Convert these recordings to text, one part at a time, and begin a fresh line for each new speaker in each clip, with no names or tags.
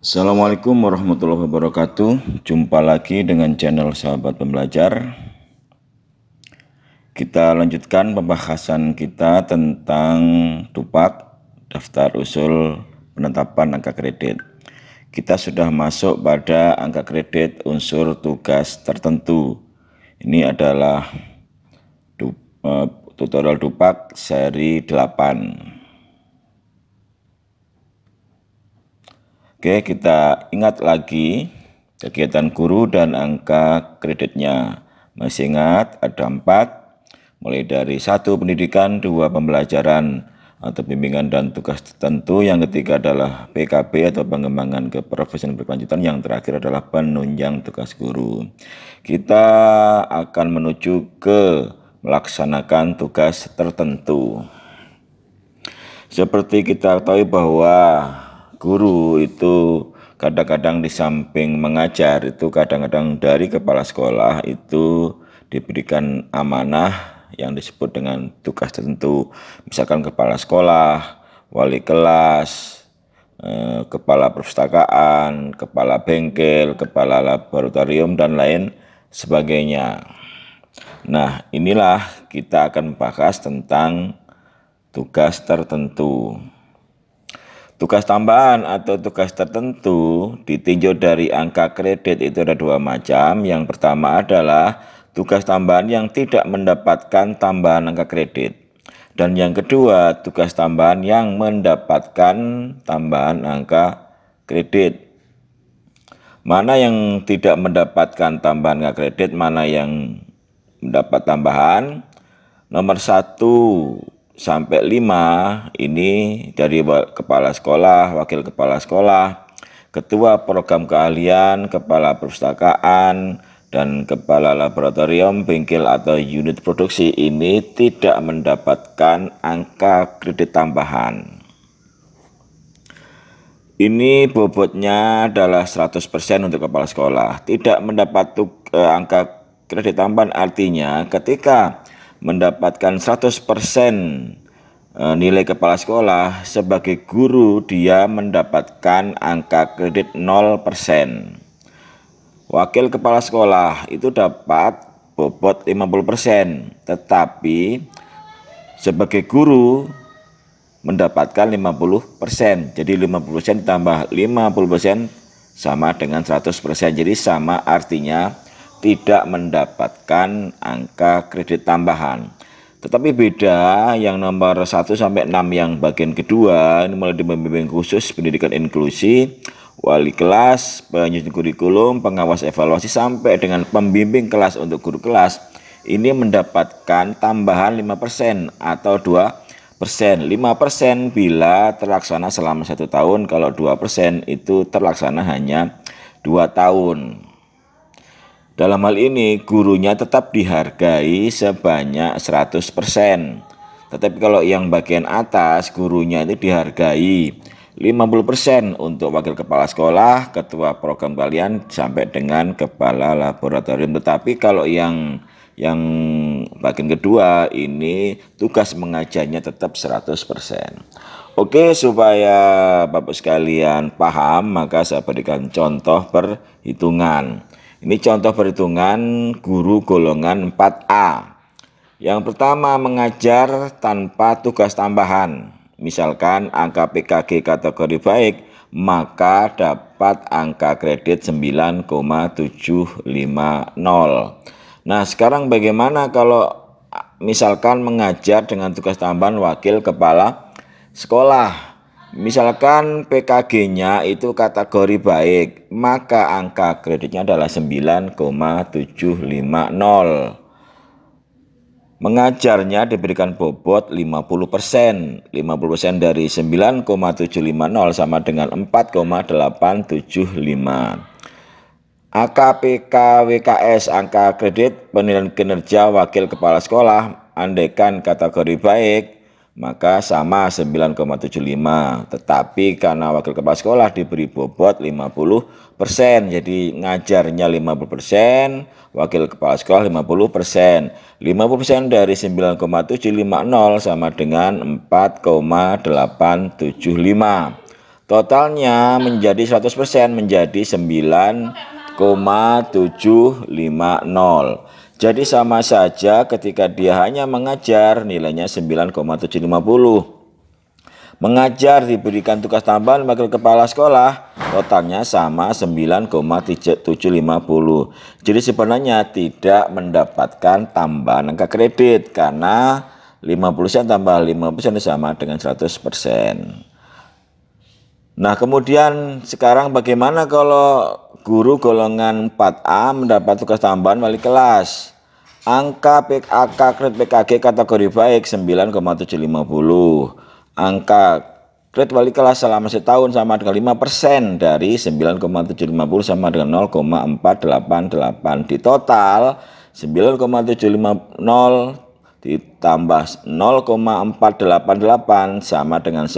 Assalamualaikum warahmatullahi wabarakatuh. Jumpa lagi dengan channel Sahabat Pembelajar. Kita lanjutkan pembahasan kita tentang tupak daftar usul penetapan angka kredit. Kita sudah masuk pada angka kredit unsur tugas tertentu. Ini adalah eh, tutorial tupak seri 8. Oke, kita ingat lagi kegiatan guru dan angka kreditnya. Masih ingat ada empat, mulai dari satu pendidikan, dua pembelajaran atau bimbingan dan tugas tertentu, yang ketiga adalah PKB atau pengembangan keprofesian berkelanjutan, yang terakhir adalah penunjang tugas guru. Kita akan menuju ke melaksanakan tugas tertentu. Seperti kita ketahui bahwa guru itu kadang-kadang di samping mengajar itu kadang-kadang dari kepala sekolah itu diberikan amanah yang disebut dengan tugas tertentu misalkan kepala sekolah, wali kelas, eh, kepala perpustakaan, kepala bengkel, kepala laboratorium dan lain sebagainya. Nah, inilah kita akan membahas tentang tugas tertentu. Tugas tambahan atau tugas tertentu ditinjau dari angka kredit itu ada dua macam. Yang pertama adalah tugas tambahan yang tidak mendapatkan tambahan angka kredit. Dan yang kedua, tugas tambahan yang mendapatkan tambahan angka kredit. Mana yang tidak mendapatkan tambahan angka kredit, mana yang mendapat tambahan. Nomor satu, sampai 5 ini dari kepala sekolah, wakil kepala sekolah, ketua program keahlian, kepala perpustakaan, dan kepala laboratorium, bengkel atau unit produksi ini tidak mendapatkan angka kredit tambahan. Ini bobotnya adalah 100% untuk kepala sekolah. Tidak mendapat eh, angka kredit tambahan artinya ketika mendapatkan 100% e, nilai kepala sekolah, sebagai guru dia mendapatkan angka kredit 0%. Wakil kepala sekolah itu dapat bobot 50%, tetapi sebagai guru mendapatkan 50%. Jadi 50% tambah 50% sama dengan 100%. Jadi sama artinya tidak mendapatkan angka kredit tambahan. Tetapi beda yang nomor 1 sampai 6 yang bagian kedua ini mulai pembimbing khusus pendidikan inklusi, wali kelas, penyusun kurikulum, pengawas evaluasi sampai dengan pembimbing kelas untuk guru kelas ini mendapatkan tambahan 5% atau 2 persen 5% bila terlaksana selama satu tahun kalau 2% itu terlaksana hanya dua tahun dalam hal ini gurunya tetap dihargai sebanyak 100%. Tetapi kalau yang bagian atas gurunya itu dihargai 50% untuk wakil kepala sekolah, ketua program kalian sampai dengan kepala laboratorium. Tetapi kalau yang yang bagian kedua ini tugas mengajarnya tetap 100%. Oke, supaya Bapak sekalian paham, maka saya berikan contoh perhitungan. Ini contoh perhitungan guru golongan 4A. Yang pertama mengajar tanpa tugas tambahan. Misalkan angka PKG kategori baik, maka dapat angka kredit 9,750. Nah, sekarang bagaimana kalau misalkan mengajar dengan tugas tambahan wakil kepala sekolah? Misalkan PKG-nya itu kategori baik, maka angka kreditnya adalah 9,750. Mengajarnya diberikan bobot 50%. 50% dari 9,750 sama dengan 4,875. AKPK WKS angka kredit penilaian kinerja wakil kepala sekolah andaikan kategori baik maka sama 9,75 tetapi karena wakil kepala sekolah diberi bobot 50% jadi ngajarnya 50% wakil kepala sekolah 50% 50% dari 9,750 sama dengan 4,875 totalnya menjadi 100% menjadi 9,750 jadi sama saja ketika dia hanya mengajar nilainya 9,750. Mengajar diberikan tugas tambahan wakil kepala sekolah, totalnya sama 9,750. Jadi sebenarnya tidak mendapatkan tambahan angka kredit karena 50% tambah sen sama dengan 100%. Nah, kemudian sekarang bagaimana kalau Guru golongan 4A mendapat tugas tambahan wali kelas. Angka PKK kredit PKG kategori baik 9,750. Angka kredit wali kelas selama setahun sama dengan 5% dari 9,750 sama dengan 0,488. Di total 9,750 ditambah 0,488 sama dengan 10,238.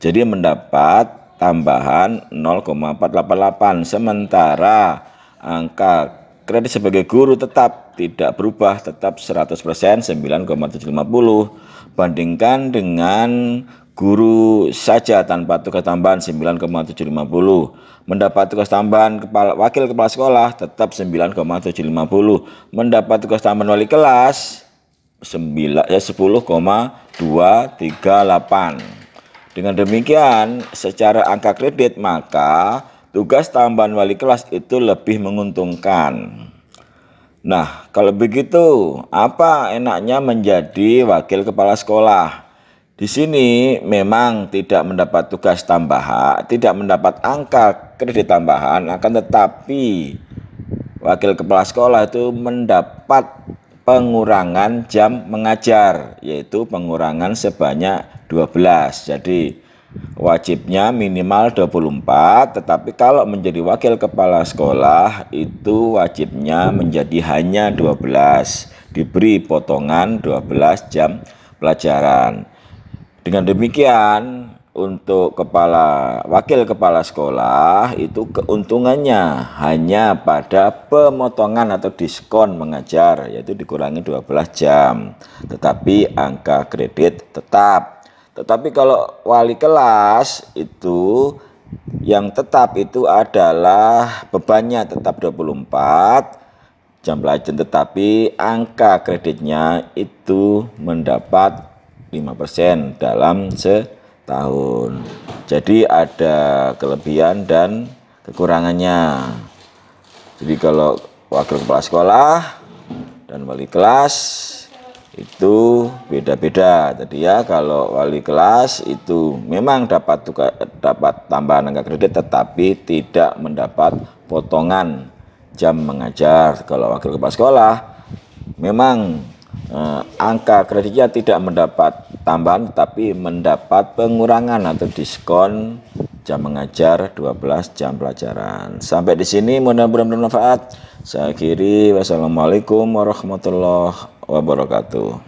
Jadi mendapat tambahan 0,488 sementara angka kredit sebagai guru tetap tidak berubah tetap 100% persen 9,750 bandingkan dengan guru saja tanpa tugas tambahan 9,750 mendapat tugas tambahan kepala wakil kepala sekolah tetap 9,750 mendapat tugas tambahan wali kelas 9 10,238 eh, dengan demikian, secara angka kredit maka tugas tambahan wali kelas itu lebih menguntungkan. Nah, kalau begitu, apa enaknya menjadi wakil kepala sekolah? Di sini memang tidak mendapat tugas tambahan, tidak mendapat angka kredit tambahan, akan tetapi wakil kepala sekolah itu mendapat pengurangan jam mengajar, yaitu pengurangan sebanyak 12. Jadi wajibnya minimal 24, tetapi kalau menjadi wakil kepala sekolah itu wajibnya menjadi hanya 12, diberi potongan 12 jam pelajaran. Dengan demikian, untuk kepala wakil kepala sekolah itu keuntungannya hanya pada pemotongan atau diskon mengajar yaitu dikurangi 12 jam tetapi angka kredit tetap tetapi kalau wali kelas itu yang tetap itu adalah bebannya tetap 24 jam pelajaran tetapi angka kreditnya itu mendapat 5% dalam setahun. Jadi ada kelebihan dan kekurangannya. Jadi kalau wakil kepala sekolah dan wali kelas itu beda-beda tadi ya kalau wali kelas itu memang dapat tuka, dapat tambahan angka kredit tetapi tidak mendapat potongan jam mengajar kalau wakil kepala sekolah memang eh, angka kreditnya tidak mendapat tambahan tapi mendapat pengurangan atau diskon jam mengajar 12 jam pelajaran sampai di sini mudah-mudahan bermanfaat saya kiri wassalamualaikum warahmatullahi wabarakatuh